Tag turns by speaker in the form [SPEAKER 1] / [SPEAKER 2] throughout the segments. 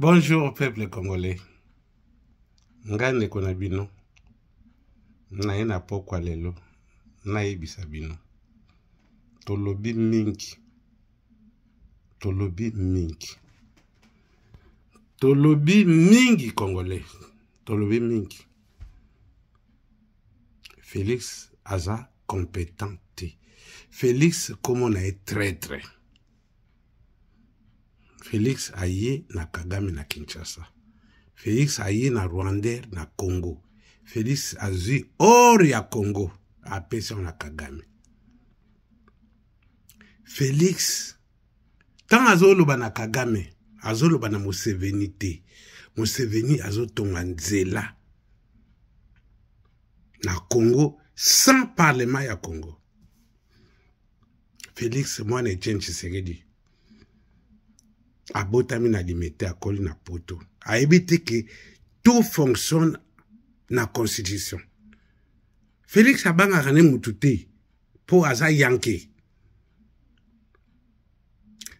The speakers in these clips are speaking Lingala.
[SPEAKER 1] bonjour peuple congolais nga ndeko na bino naye na pokwa lelo nayebisa bino tolobi mingi tolobi mingi tolobi mingi congolais tolobi mingi félix aza compétent te félix komona ye traître félix aye na kagame na kinshasa félix aye na rwander na congo félix azwi or ya congo apesi yango na kagame félix ntango azoloba na kagame azoloba na museveni te museveni azotonga nzela na congo sans parlement ya congo félix mwana etienne tshisekedi abotami na limete akoli na poto ayebi te ke tout fonctionne na constitution félix abangaka ne motu te mpo aza yanke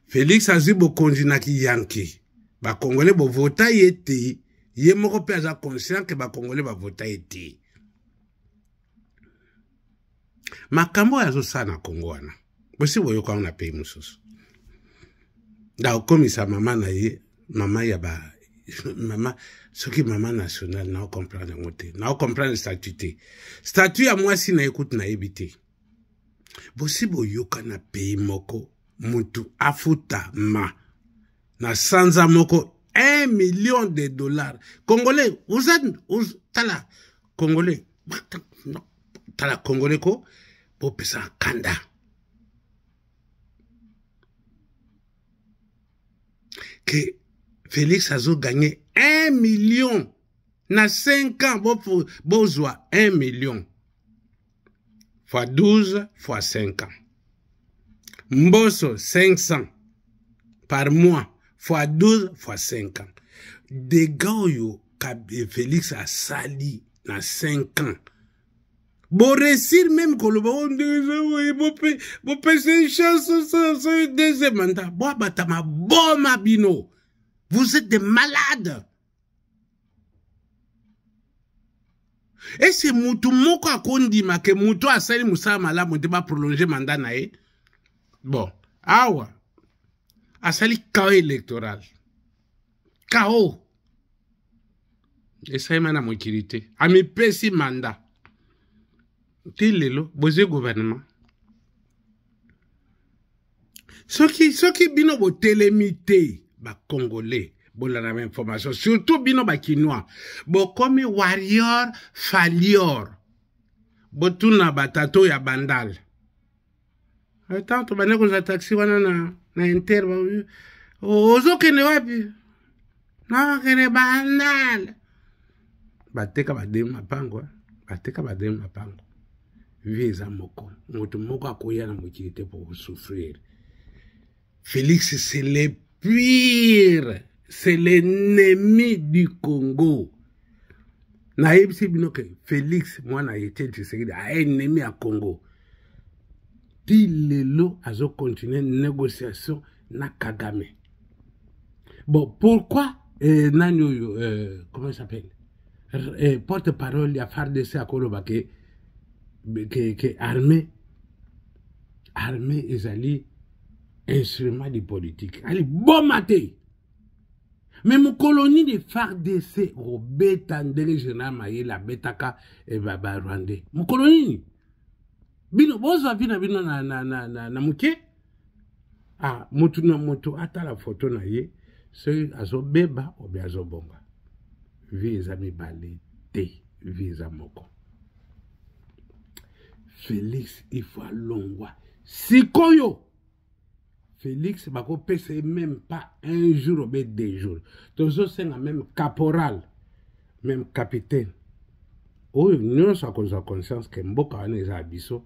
[SPEAKER 1] félix azwi bokonzi na kiyanke bakongole bovota ye te ye moko mpe aza conscient ke bakongole bavota ye te makambo oyo azosala na kongo wana bosi boyoka ngo na pei mosusu naokomisa mama na ye mama ya ba mama soki mama nationale naocomprendre yango te naocomprendre statut te statut ya mwasi na ye kutu nayebi te bosi boyoka na pays moko motu afuta ma na sanza moko 1 million de dollar congolais oza tala congolais tala congolais ko bopesa kanda ke félix azoganye 1 million na 5 ans bozwa 1 million fois 12 fois 5 ans mboso 500 par mois fois 12 fois 5 ans dégâts oyo félix asali na 5 ans boresir même koloba o ndenge bopesa chance deuxième mandat boabata maboma bino vous êtes des malades ese mutu moko akondima ke mutu asali mosala malamu nde baprolonge manda na ye bon awa asali kao électoral kao esalema na mokili te amipesi manda ti boze gouvernement soki soki bino botelemi te congolais la ba information surtout bino bo comme warrior falior botuna batato ya bandal tanto que kozwa taxi wana na, na inter bah oh, ozokende wapi nakende bandal bateka bademu na pango hein. bateka bademu na pango yo eza moko moto moko akoya na mokili te mpo kosouffrir félix c'est le pire c'est l'ennemi du congo nayebisi bino ke félix mwana ye te tshisekedi aennemi ya congo ti lelo azocontinue négociation na kagame bon pourquoi eh, nani oyo eh, comment s'appelle eh, porte parole ya fardc akoloba ke ke, ke arme arme ezali instrument de politike aliboma te me mokoloni de fardc kobeta ndenge général mayele abetaka barwandais eh mokolo nini bino bozwa vi na bino na, na, na, na, na moke ah, motu na moto atala foto na ye soki azobeba obe azobomba vi eza mibale te vi eza moko félix ifalongwa sikoyo félix bakopesa ye même pas un jour obe deux jours tozosenga même caporal même capitaine oyo nyonso akozwa conscience ke mboka wana eza ya biso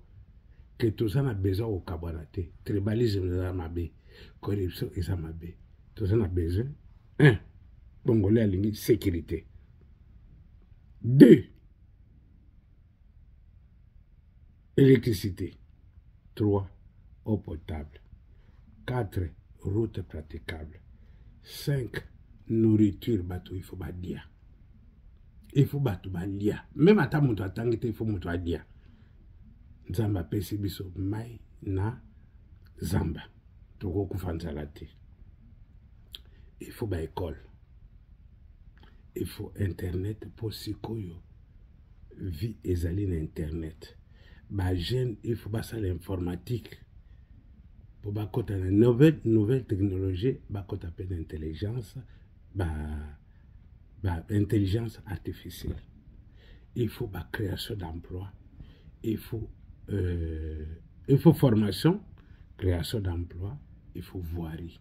[SPEAKER 1] ke toza na besoin kokabwana te tribalisme eza mabe corruption eza mabe toza na besoin un bongole alingi sécurité deux Électricité. 3. Eau potable. 4. Route praticable. 5. Nourriture il faut badia. Il faut battre badia. Même ata moto tangite, il faut moto adia. dia. pesi biso mai na zamba. Toko kufanza Il faut ba école. Il faut internet pour sikoyo vie et na internet. Ma jeune il faut passer l'informatique pour ba kota la nouvelle nouvelle technologie ba kota pe d'intelligence bah ba intelligence artificielle il faut ba création d'emploi il faut euh, il faut formation création d'emploi il faut voirie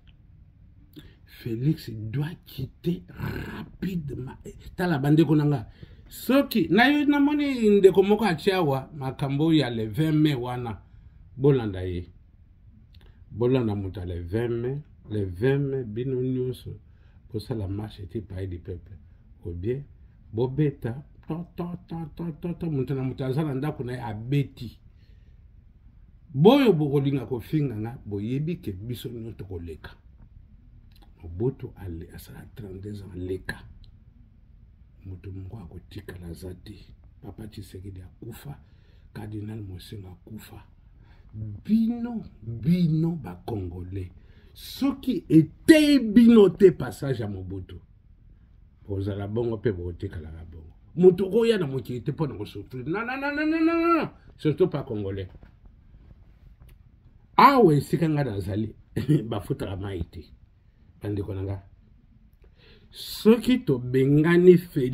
[SPEAKER 1] Félix doit quitter rapidement. T'as la bande qu'on a soki nayo namoni ndeko moko atia awa makambo ya le 20 mai wana bolanda ye bolanda moto ya le 20 mai le 20 mai bino nyonso bosala marche ti pays du peuple obie bobeta tototototo moto na moto aza na ndako na ye abeti boyo bokolinga kofinga nga boyebi ke biso nyonso tokoleka mobutu asala 32 ans leka moto moko akotikala aza te papa tshisekedi akufa cardinal mosenga akufa bino bino bacongolais soki eteyi bino te passage ya mobutu bozala bongo mpe botekalaka bongo moto okoya na mokili te mpona kosouffrir nananananana surtout pas congolais awa esika nga nazali bafutaka mai te bandeko na nga soki tobengani feli